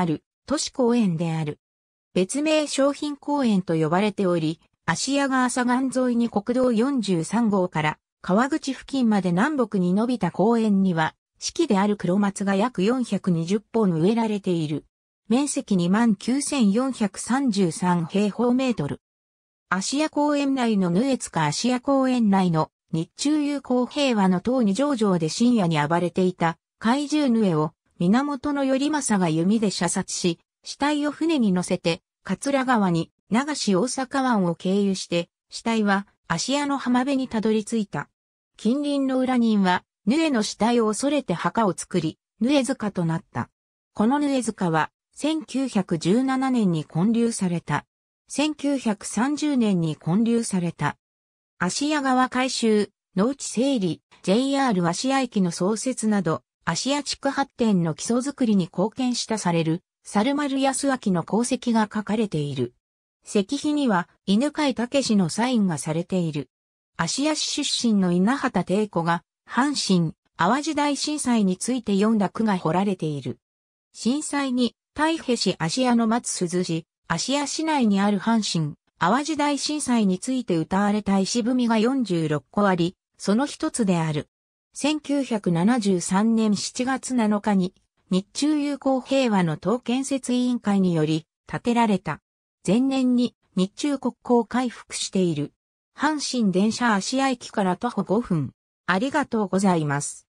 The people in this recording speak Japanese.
ある都市公園である。別名商品公園と呼ばれており、芦屋川左岸沿いに国道43号から川口付近まで南北に伸びた公園には、四季である黒松が約420本植えられている。面積29,433平方メートル。芦屋公園内のヌエツか芦屋公園内の日中友好平和の塔に上場で深夜に暴れていた怪獣ヌエを源頼政が弓で射殺し、死体を船に乗せて、桂川に流し大阪湾を経由して、死体は芦屋の浜辺にたどり着いた。近隣の裏人は、ヌエの死体を恐れて墓を作り、ヌエ塚となった。このヌエ塚は、1917年に建立された。1930年に建立された。芦屋川改修、農地整理、JR 芦屋駅の創設など、アシア地区発展の基礎づくりに貢献したされる、猿丸康明の功績が書かれている。石碑には、犬飼武のサインがされている。芦屋市出身の稲畑帝子が、阪神、淡路大震災について読んだ句が彫られている。震災に、太平市芦屋の松鈴市、芦屋市内にある阪神、淡路大震災について歌われた石踏みが46個あり、その一つである。1973年7月7日に日中友好平和の党建設委員会により建てられた。前年に日中国交回復している。阪神電車芦屋駅から徒歩5分。ありがとうございます。